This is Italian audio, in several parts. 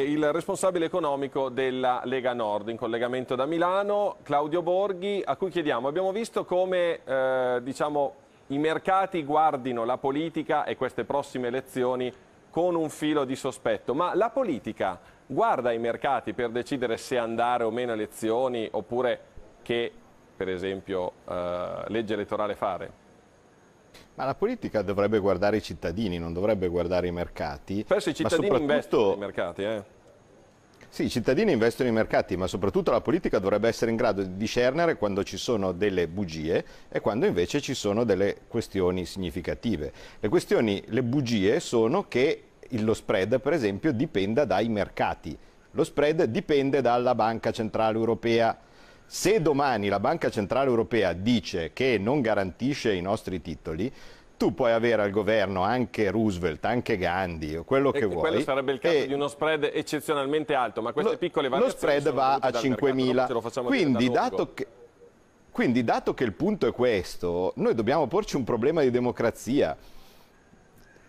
Il responsabile economico della Lega Nord in collegamento da Milano, Claudio Borghi, a cui chiediamo, abbiamo visto come eh, diciamo, i mercati guardino la politica e queste prossime elezioni con un filo di sospetto, ma la politica guarda i mercati per decidere se andare o meno a elezioni oppure che per esempio eh, legge elettorale fare? Ma la politica dovrebbe guardare i cittadini, non dovrebbe guardare i mercati. Spesso i cittadini soprattutto... investono nei mercati, eh? Sì, i cittadini investono nei mercati, ma soprattutto la politica dovrebbe essere in grado di discernere quando ci sono delle bugie e quando invece ci sono delle questioni significative. Le questioni, le bugie sono che lo spread, per esempio, dipenda dai mercati. Lo spread dipende dalla Banca Centrale Europea, se domani la Banca Centrale Europea dice che non garantisce i nostri titoli, tu puoi avere al governo anche Roosevelt, anche Gandhi o quello che e vuoi. Quello sarebbe il caso e di uno spread eccezionalmente alto, ma queste lo, piccole variazioni Lo spread va a 5.000. Quindi dato, quindi dato che il punto è questo, noi dobbiamo porci un problema di democrazia.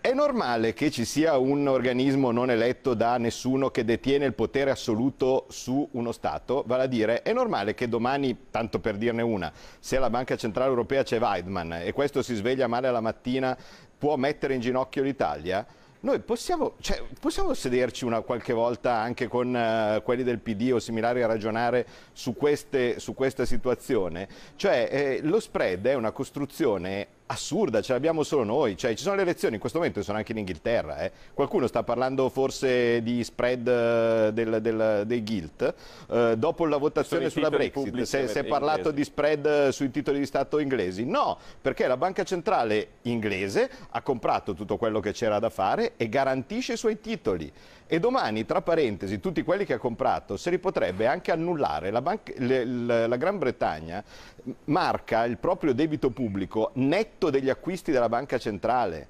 È normale che ci sia un organismo non eletto da nessuno che detiene il potere assoluto su uno Stato? Vale a dire, è normale che domani, tanto per dirne una, se alla Banca Centrale Europea c'è Weidmann e questo si sveglia male alla mattina, può mettere in ginocchio l'Italia? Noi possiamo, cioè, possiamo, sederci una qualche volta anche con uh, quelli del PD o similari a ragionare su, queste, su questa situazione? Cioè eh, lo spread è una costruzione assurda, ce l'abbiamo solo noi, cioè ci sono le elezioni, in questo momento sono anche in Inghilterra, eh. qualcuno sta parlando forse di spread eh, del, del, dei gilt, eh, dopo la votazione sulla Brexit, si è parlato inglesi. di spread eh, sui titoli di Stato inglesi, no, perché la banca centrale inglese ha comprato tutto quello che c'era da fare e garantisce i suoi titoli e domani, tra parentesi, tutti quelli che ha comprato se li potrebbe anche annullare. La, banca, le, la, la Gran Bretagna marca il proprio debito pubblico netto degli acquisti della banca centrale.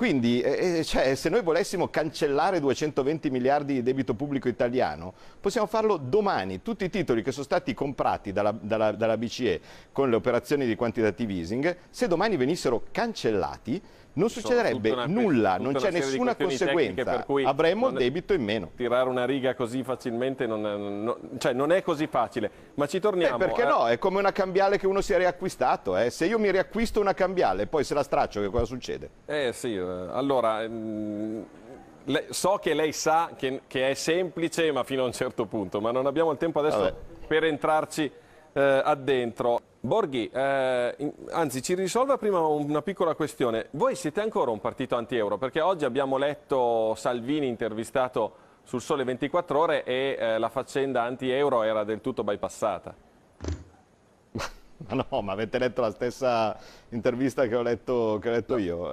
Quindi eh, eh, cioè, se noi volessimo cancellare 220 miliardi di debito pubblico italiano, possiamo farlo domani. Tutti i titoli che sono stati comprati dalla, dalla, dalla BCE con le operazioni di quantitative easing, se domani venissero cancellati, non succederebbe una, nulla, non c'è nessuna conseguenza, avremmo non, debito in meno. Tirare una riga così facilmente non, non, cioè non è così facile, ma ci torniamo. Beh, perché eh? no, è come una cambiale che uno si è riacquistato, eh? se io mi riacquisto una cambiale, e poi se la straccio che cosa succede? Eh sì, eh, allora, mh, ehm, le, so che lei sa che, che, è semplice, ma fino a un certo punto, ma non abbiamo il tempo adesso Vabbè. per entrarci eh, addentro. Borghi, eh, in, anzi ci risolva prima una piccola questione. Voi siete ancora un partito anti-euro? Perché oggi abbiamo letto Salvini intervistato sul Sole 24 Ore e eh, la faccenda anti-euro era del tutto bypassata. Ma no, ma avete letto la stessa intervista che ho letto, che ho letto no, io.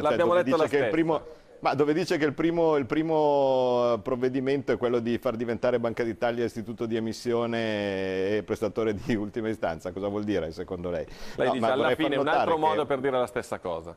L'abbiamo eh, cioè, letto la stessa. Primo, ma dove dice che il primo, il primo, eh, provvedimento è quello di far diventare Banca d'Italia istituto di emissione e prestatore di ultima istanza. Cosa vuol dire secondo lei? Lei no, dice alla fine un altro che... modo per dire la stessa cosa.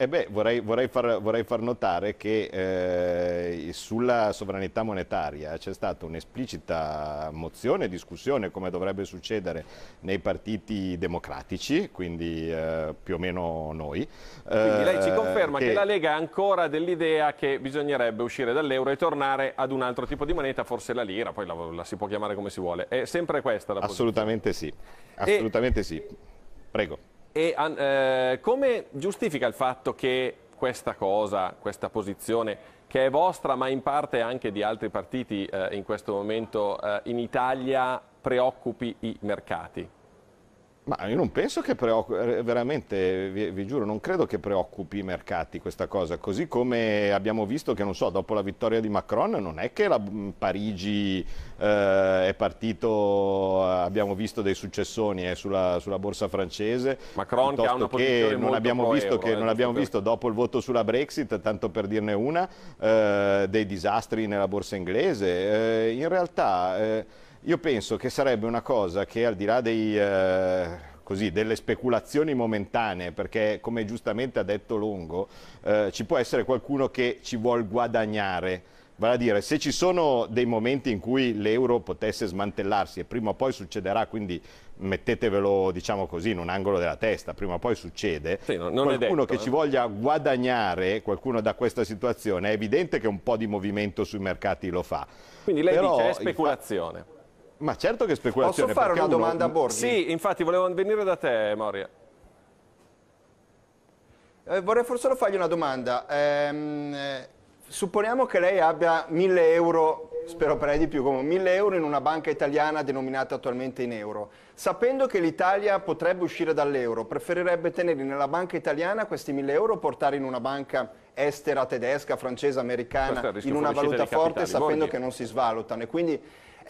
Eh beh, vorrei, vorrei, far, vorrei, far, notare che eh, sulla sovranità monetaria c'è stata un'esplicita mozione e discussione, come dovrebbe succedere nei partiti democratici, quindi eh, più o meno noi. Quindi lei ci eh, conferma che... che la Lega è ancora dell'idea che bisognerebbe uscire dall'euro e tornare ad un altro tipo di moneta, forse la lira, poi la, la si può chiamare come si vuole. È sempre questa la posizione? Assolutamente sì, assolutamente e... sì. Prego. E eh, come giustifica il fatto che questa cosa, questa posizione, che è vostra ma in parte anche di altri partiti eh, in questo momento eh, in Italia, preoccupi i mercati? Ma io non penso che preoccupi, eh, veramente, vi, vi, giuro, non credo che preoccupi i mercati questa cosa, così come abbiamo visto che, non so, dopo la vittoria di Macron non è che la mm, Parigi eh, è partito, eh, abbiamo visto dei successoni eh, sulla, sulla, borsa francese, Macron che ha una che non abbiamo visto, che eh, non abbiamo visto dopo il voto sulla Brexit, tanto per dirne una, dei disastri nella borsa inglese. in realtà io penso che sarebbe una cosa che al di là dei, eh, così, delle speculazioni momentanee, perché come giustamente ha detto Longo, eh, ci può essere qualcuno che ci vuol guadagnare. Vale a dire, se ci sono dei momenti in cui l'euro potesse smantellarsi e prima o poi succederà, quindi mettetevelo diciamo così in un angolo della testa, prima o poi succede, sì, no, qualcuno detto, che eh. ci voglia guadagnare qualcuno da questa situazione, è evidente che un po' di movimento sui mercati lo fa. Quindi lei Però, dice è speculazione. Ma certo che speculazione. Posso fare una uno... domanda a Borghi? Sì, infatti volevo venire da te, Moria. Eh, vorrei solo fargli una domanda. Ehm, eh, supponiamo che lei abbia 1000 euro, spero per lei di più, come 1000 euro in una banca italiana denominata attualmente in euro. Sapendo che l'Italia potrebbe uscire dall'euro, preferirebbe tenere nella banca italiana questi 1000 euro o portarli in una banca estera, tedesca, francese, americana, in una valuta forte, capitali. sapendo Borghi. che non si svalutano. E quindi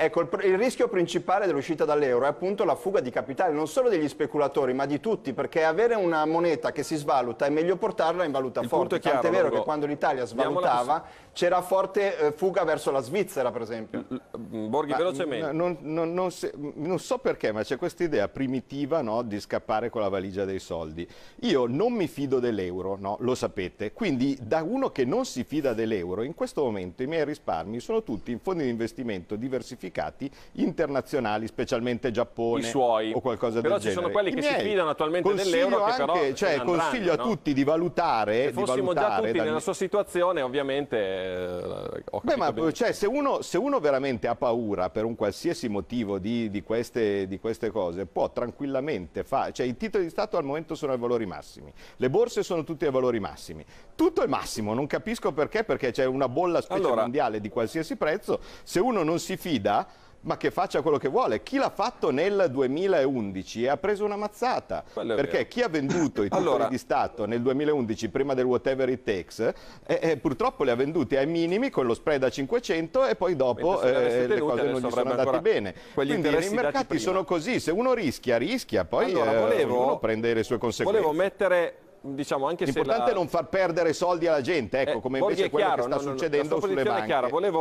Ecco, il rischio principale dell'uscita dall'euro è appunto la fuga di capitale, non solo degli speculatori, ma di tutti, perché avere una moneta che si svaluta è meglio portarla in valuta il forte. È Tant'è vero che quando l'Italia svalutava c'era forte eh, fuga verso la Svizzera, per esempio. Borghi, velocemente. Non, non, non, se, non, so perché, ma c'è questa idea primitiva no, di scappare con la valigia dei soldi. Io non mi fido dell'euro, no, lo sapete. Quindi da uno che non si fida dell'euro, in questo momento i miei risparmi sono tutti in fondi di investimento diversificati classificati internazionali, specialmente Giappone I suoi. o qualcosa però del genere. Però ci sono quelli che si fidano attualmente dell'euro che però anche, cioè, andranno, Consiglio a no? tutti di valutare... Se fossimo valutare già tutti dagli... nella sua situazione ovviamente... Eh, Beh, ma, cioè, se, uno, se, uno, veramente ha paura per un qualsiasi motivo di, di, queste, di queste, cose può tranquillamente fare... Cioè, I titoli di Stato al momento sono ai valori massimi, le borse sono tutte ai valori massimi, tutto è massimo, non capisco perché, perché c'è una bolla specie allora, mondiale di qualsiasi prezzo, se uno non si fida ma che faccia quello che vuole. Chi l'ha fatto nel 2011 e ha preso una mazzata. Perché chi ha venduto i titoli allora... di Stato nel 2011, prima del whatever it takes, eh, eh, eh, purtroppo li ha venduti ai minimi con lo spread a 500 e poi dopo eh, eh, le cose non gli sono andate bene. Quindi i mercati sono così, se uno rischia, rischia, poi allora, eh, volevo, prende le sue conseguenze. Volevo mettere Diciamo, anche L'importante la... è non far perdere soldi alla gente, ecco, come invece quello chiaro, che sta no, no, succedendo no, sulle banche. Chiara, volevo...